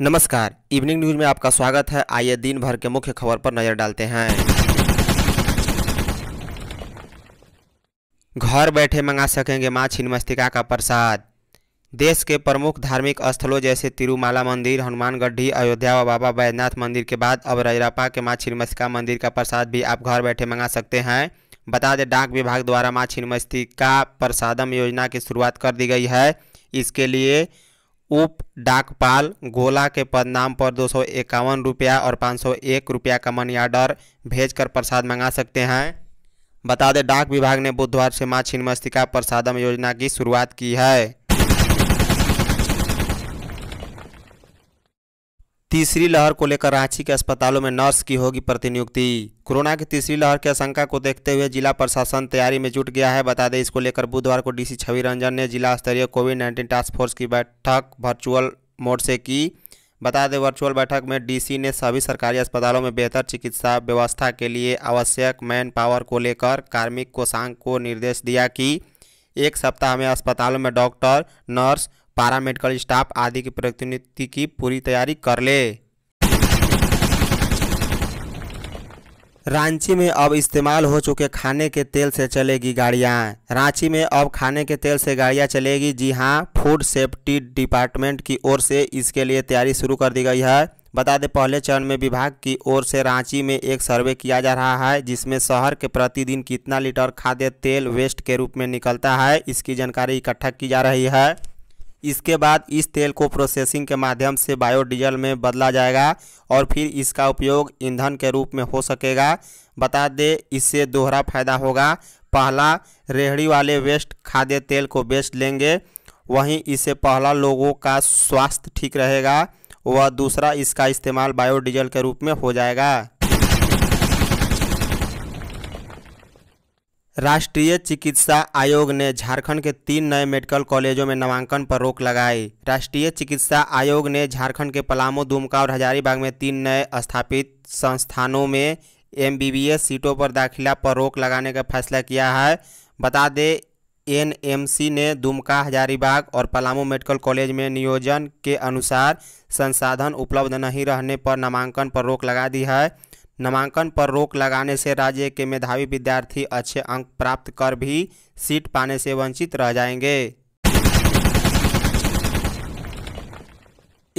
नमस्कार evening news में आपका स्वागत है आइए दिन भर के मुख्य खबर पर नजर डालते हैं घर बैठे मंगा सकेंगे माँ छिन्मस्तिका का प्रसाद देश के प्रमुख धार्मिक स्थलों जैसे तिरुमाला मंदिर हनुमान गढ़ी अयोध्या व बाबा बैद्यनाथ मंदिर के बाद अब रजरापा के माँ छिन्मस्तिका मंदिर का प्रसाद भी आप घर बैठे मंगा सकते हैं बता दें डाक विभाग द्वारा माँ छिन्मस्तिका प्रसादम योजना की शुरुआत कर दी गई है इसके लिए उप डाकपाल गोला के पद नाम पर दो सौ इक्यावन रुपया और पाँच सौ एक रुपया का मनी ऑर्डर भेज प्रसाद मंगा सकते हैं बता दें डाक विभाग ने बुधवार से माँ छिन्मस्तिका प्रसादम योजना की शुरुआत की है तीसरी लहर को लेकर रांची के अस्पतालों में नर्स की होगी प्रतिनियुक्ति कोरोना की तीसरी लहर की आशंका को देखते हुए जिला प्रशासन तैयारी में जुट गया है बता दें इसको लेकर बुधवार को डीसी छवि रंजन ने जिला स्तरीय कोविड नाइन्टीन टास्क फोर्स की बैठक वर्चुअल मोड से की बता दें वर्चुअल बैठक में डीसी ने सभी सरकारी अस्पतालों में बेहतर चिकित्सा व्यवस्था के लिए आवश्यक मैन पावर को लेकर कार्मिक कोषांग को निर्देश दिया कि एक सप्ताह में अस्पतालों में डॉक्टर नर्स मेडिकल स्टाफ आदि की प्रतिनियुक्ति की पूरी तैयारी कर ले रांची में अब इस्तेमाल हो चुके खाने के तेल से चलेगी गाड़ियां रांची में अब खाने के तेल से गाड़ियां चलेगी जी हां फूड सेफ्टी डिपार्टमेंट की ओर से इसके लिए तैयारी शुरू कर दी गई है बता दें पहले चरण में विभाग की ओर से रांची में एक सर्वे किया जा रहा है जिसमें शहर के प्रतिदिन कितना लीटर खाद्य तेल वेस्ट के रूप में निकलता है इसकी जानकारी इकट्ठा की जा रही है इसके बाद इस तेल को प्रोसेसिंग के माध्यम से बायोडीजल में बदला जाएगा और फिर इसका उपयोग ईंधन के रूप में हो सकेगा बता दें इससे दोहरा फायदा होगा पहला रेहड़ी वाले वेस्ट खाद्य तेल को बेच लेंगे वहीं इससे पहला लोगों का स्वास्थ्य ठीक रहेगा व दूसरा इसका इस्तेमाल बायोडीजल के रूप में हो जाएगा राष्ट्रीय चिकित्सा आयोग ने झारखंड के तीन नए मेडिकल कॉलेजों में नामांकन पर रोक लगाई राष्ट्रीय चिकित्सा आयोग ने झारखंड के पलामू दुमका और हजारीबाग में तीन नए स्थापित संस्थानों में एमबीबीएस सीटों पर दाखिला पर रोक लगाने का फैसला किया है बता दें एनएमसी ने दुमका हजारीबाग और पलामू मेडिकल कॉलेज में नियोजन के अनुसार संसाधन उपलब्ध नहीं रहने पर नामांकन पर रोक लगा दी है नामांकन पर रोक लगाने से राज्य के मेधावी विद्यार्थी अच्छे अंक प्राप्त कर भी सीट पाने से वंचित रह जाएंगे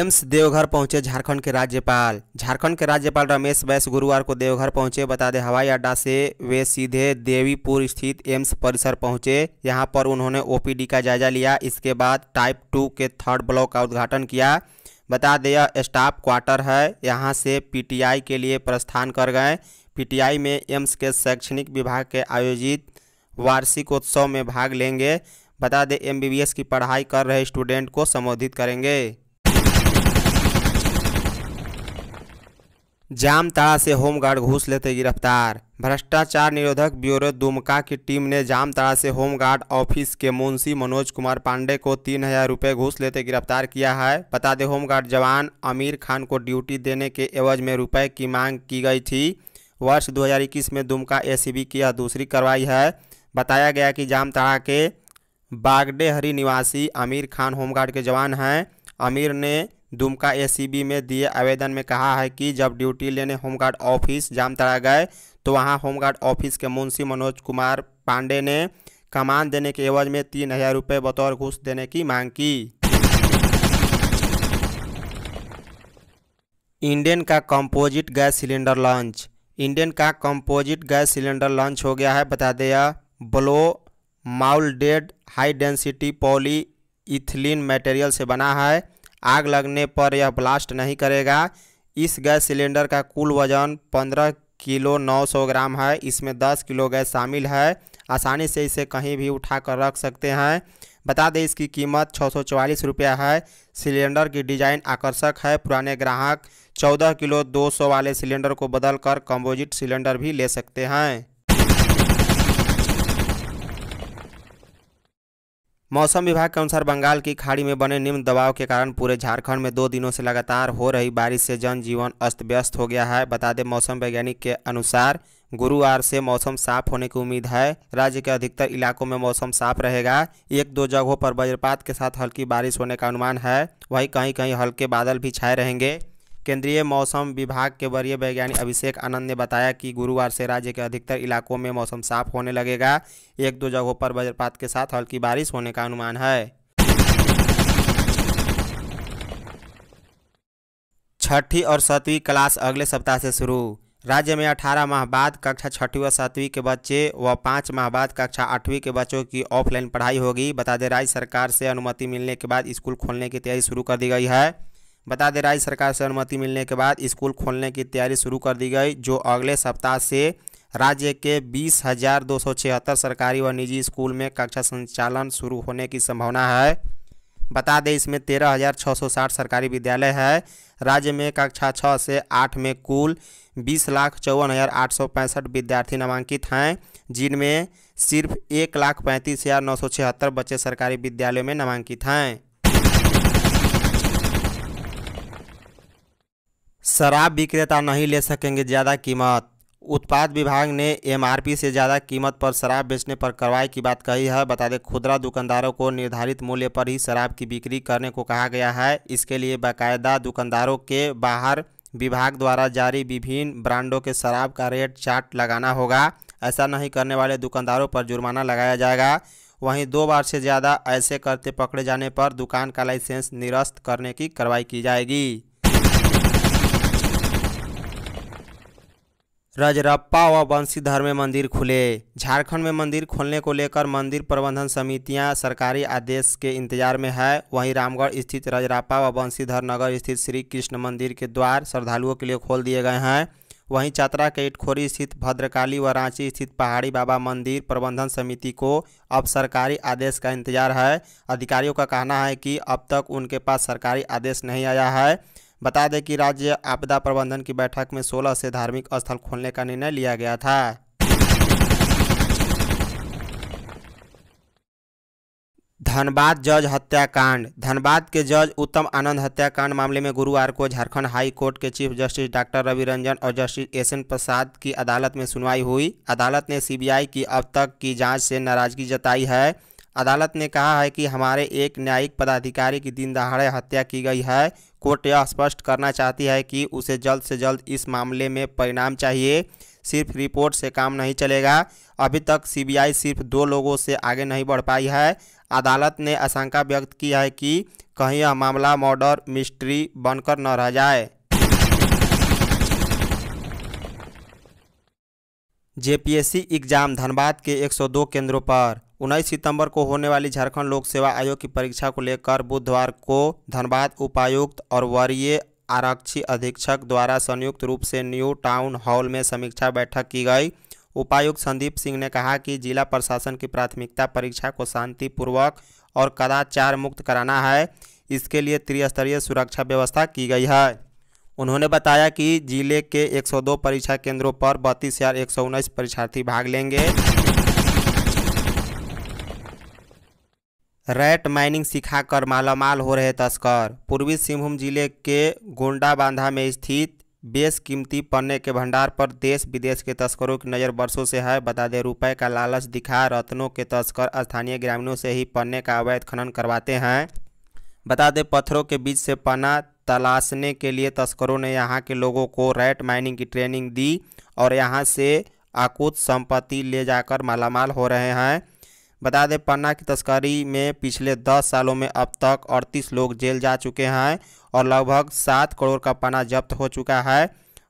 एम्स देवघर पहुंचे झारखंड के राज्यपाल झारखंड के राज्यपाल रमेश बैस गुरुवार को देवघर पहुंचे बता दें हवाई अड्डा से वे सीधे देवीपुर स्थित एम्स परिसर पहुंचे यहां पर उन्होंने ओपीडी का जायजा लिया इसके बाद टाइप टू के थर्ड ब्लॉक का उद्घाटन किया बता दें यह स्टाफ क्वार्टर है यहाँ से पीटीआई के लिए प्रस्थान कर गए पीटीआई में एम्स के शैक्षणिक विभाग के आयोजित वार्षिकोत्सव में भाग लेंगे बता दें एमबीबीएस की पढ़ाई कर रहे स्टूडेंट को संबोधित करेंगे जामताड़ा से होमगार्ड घूस लेते गिरफ्तार भ्रष्टाचार निरोधक ब्यूरो दुमका की टीम ने जामताड़ा से होमगार्ड ऑफिस के मुंशी मनोज कुमार पांडे को तीन हजार रुपये घूस लेते गिरफ्तार किया है बता दें होमगार्ड जवान आमिर खान को ड्यूटी देने के एवज में रुपए की मांग की गई थी वर्ष दो में दुमका ए की यह दूसरी कार्रवाई है बताया गया कि जामताड़ा के बागडेहरी निवासी आमिर खान होमगार्ड के जवान हैं आमिर ने दुमका एसीबी में दिए आवेदन में कहा है कि जब ड्यूटी लेने होमगार्ड ऑफिस जामतरा गए तो वहां होमगार्ड ऑफिस के मुंशी मनोज कुमार पांडे ने कमान देने के एवज में तीन हजार रुपये बतौर घूस देने की मांग की इंडियन का composite gas cylinder launch Indian का कंपोजिट गैस सिलेंडर लॉन्च हो गया है बता दिया blow moulded high density polyethylene material से बना है आग लगने पर यह ब्लास्ट नहीं करेगा इस गैस सिलेंडर का कुल वजन 15 किलो 900 ग्राम है इसमें 10 किलो गैस शामिल है आसानी से इसे कहीं भी उठा कर रख सकते हैं बता दें इसकी कीमत छः रुपया है सिलेंडर की डिज़ाइन आकर्षक है पुराने ग्राहक 14 किलो 200 वाले सिलेंडर को बदल कर कम्पोजिट सिलेंडर भी ले सकते हैं मौसम विभाग के अनुसार बंगाल की खाड़ी में बने निम्न दबाव के कारण पूरे झारखंड में दो दिनों से लगातार हो रही बारिश से जनजीवन अस्त व्यस्त हो गया है बता दें मौसम वैज्ञानिक के अनुसार गुरुवार से मौसम साफ होने की उम्मीद है राज्य के अधिकतर इलाकों में मौसम साफ रहेगा एक दो जगहों पर वज्रपात के साथ हल्की बारिश होने का अनुमान है वहीं कहीं कहीं हल्के बादल भी छाए रहेंगे केंद्रीय मौसम विभाग के वरीय वैज्ञानिक अभिषेक आनंद ने बताया कि गुरुवार से राज्य के अधिकतर इलाकों में मौसम साफ होने लगेगा एक दो जगहों पर वज्रपात के साथ हल्की बारिश होने का अनुमान है छठी और सातवीं क्लास अगले सप्ताह से शुरू राज्य में अठारह माह बाद कक्षा छठी व सातवीं के बच्चे व पाँच माह बाद कक्षा आठवीं के बच्चों की ऑफलाइन पढ़ाई होगी बता दें राज्य सरकार से अनुमति मिलने के बाद स्कूल खोलने की तैयारी शुरू कर दी गई है बता दें राज्य सरकार से अनुमति मिलने के बाद स्कूल खोलने की तैयारी शुरू कर दी गई जो अगले सप्ताह से राज्य के बीस हजार दो सौ छिहत्तर सरकारी व निजी स्कूल में कक्षा संचालन शुरू होने की संभावना है बता दें इसमें तेरह हजार छः सौ साठ सरकारी विद्यालय है राज्य में कक्षा छः से आठ में कुल बीस लाख चौवन हज़ार आठ सौ पैंसठ विद्यार्थी नामांकित हैं जिनमें सिर्फ एक लाख पैंतीस हज़ार नौ सौ छिहत्तर बच्चे सरकारी विद्यालयों में नामांकित हैं शराब विक्रेता नहीं ले सकेंगे ज़्यादा कीमत उत्पाद विभाग ने एमआरपी से ज़्यादा कीमत पर शराब बेचने पर कार्रवाई की बात कही है बता दें खुदरा दुकानदारों को निर्धारित मूल्य पर ही शराब की बिक्री करने को कहा गया है इसके लिए बाकायदा दुकानदारों के बाहर विभाग द्वारा जारी विभिन्न ब्रांडों के शराब का रेट चार्ट लगाना होगा ऐसा नहीं करने वाले दुकानदारों पर जुर्माना लगाया जाएगा वहीं दो बार से ज़्यादा ऐसे करते पकड़े जाने पर दुकान का लाइसेंस निरस्त करने की कार्रवाई की जाएगी रजरप्पा व बंशीधर में मंदिर खुले झारखंड में मंदिर खोलने को लेकर मंदिर प्रबंधन समितियां सरकारी आदेश के इंतजार में है वहीं रामगढ़ स्थित रजरप्पा व बंशीधर नगर स्थित श्री कृष्ण मंदिर के द्वार श्रद्धालुओं के लिए खोल दिए गए हैं वहीं चतरा के इटखोरी स्थित भद्रकाली व रांची स्थित पहाड़ी बाबा मंदिर प्रबंधन समिति को अब सरकारी आदेश का इंतजार है अधिकारियों का कहना है कि अब तक उनके पास सरकारी आदेश नहीं आया है बता दें कि राज्य आपदा प्रबंधन की बैठक में 16 से धार्मिक स्थल खोलने का निर्णय लिया गया था धनबाद जज हत्याकांड धनबाद के जज उत्तम आनंद हत्याकांड मामले में गुरुवार को झारखंड हाई कोर्ट के chief justice doctor Ravi Ranjan और जस्टिस एस एन प्रसाद की अदालत में सुनवाई हुई अदालत ने सीबीआई की अब तक की जांच से नाराजगी जताई है अदालत ने कहा है कि हमारे एक न्यायिक पदाधिकारी की दिन दहाड़े हत्या की गई है कोर्ट यह स्पष्ट करना चाहती है कि उसे जल्द से जल्द इस मामले में परिणाम चाहिए सिर्फ रिपोर्ट से काम नहीं चलेगा अभी तक सीबीआई सिर्फ दो लोगों से आगे नहीं बढ़ पाई है अदालत ने आशंका व्यक्त की है कि कहीं यह मामला मर्डर मिस्ट्री बनकर न रह जाए जेपीएससी एग्ज़ाम धनबाद के 102 केंद्रों पर उन्नीस सितंबर को होने वाली झारखंड लोक सेवा आयोग की परीक्षा को लेकर बुधवार को धनबाद उपायुक्त और वरीय आरक्षी अधीक्षक द्वारा संयुक्त रूप से न्यू टाउन हॉल में समीक्षा बैठक की गई उपायुक्त संदीप सिंह ने कहा कि जिला प्रशासन की प्राथमिकता परीक्षा को शांतिपूर्वक और कदाचार मुक्त कराना है इसके लिए त्रिस्तरीय सुरक्षा व्यवस्था की गई है उन्होंने बताया कि जिले के 102 परीक्षा केंद्रों पर बत्तीस हज़ार परीक्षार्थी भाग लेंगे रैट माइनिंग सिखाकर मालामाल हो रहे तस्कर पूर्वी सिंहभूम जिले के गोंडा बांधा में स्थित बेस कीमती पन्ने के भंडार पर देश विदेश के तस्करों की नज़र बरसों से है बता दें रुपए का लालच दिखा रत्नों के तस्कर स्थानीय ग्रामीणों से ही पन्ने का अवैध खनन करवाते हैं बता दें पत्थरों के बीच से पन्ना तलाशने के लिए तस्करों ने यहाँ के लोगों को रैट माइनिंग की ट्रेनिंग दी और यहाँ से आकूत संपत्ति ले जाकर मालामाल हो रहे हैं बता दें पन्ना की तस्करी में पिछले 10 सालों में अब तक अड़तीस लोग जेल जा चुके हैं और लगभग सात करोड़ का पन्ना जब्त हो चुका है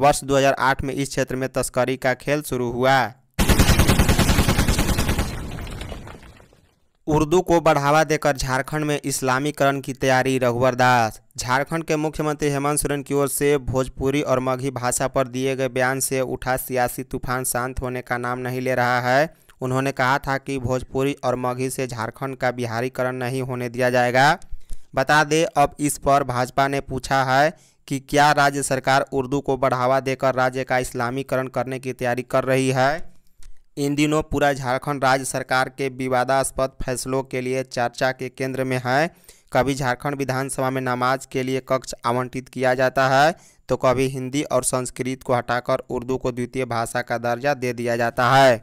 वर्ष 2008 में इस क्षेत्र में तस्करी का खेल शुरू हुआ उर्दू को बढ़ावा देकर झारखंड में इस्लामीकरण की तैयारी रघुवर दास झारखंड के मुख्यमंत्री हेमंत सोरेन की ओर से भोजपुरी और मगही भाषा पर दिए गए बयान से उठा सियासी तूफान शांत होने का नाम नहीं ले रहा है उन्होंने कहा था कि भोजपुरी और मगही से झारखंड का बिहारीकरण नहीं होने दिया जाएगा बता दें अब इस पर भाजपा ने पूछा है कि क्या राज्य सरकार उर्दू को बढ़ावा देकर राज्य का इस्लामीकरण करने की तैयारी कर रही है इन दिनों पूरा झारखंड राज्य सरकार के विवादास्पद फैसलों के लिए चर्चा के केंद्र में है कभी झारखंड विधानसभा में नमाज के लिए कक्ष आवंटित किया जाता है तो कभी हिंदी और संस्कृत को हटाकर उर्दू को द्वितीय भाषा का दर्जा दे दिया जाता है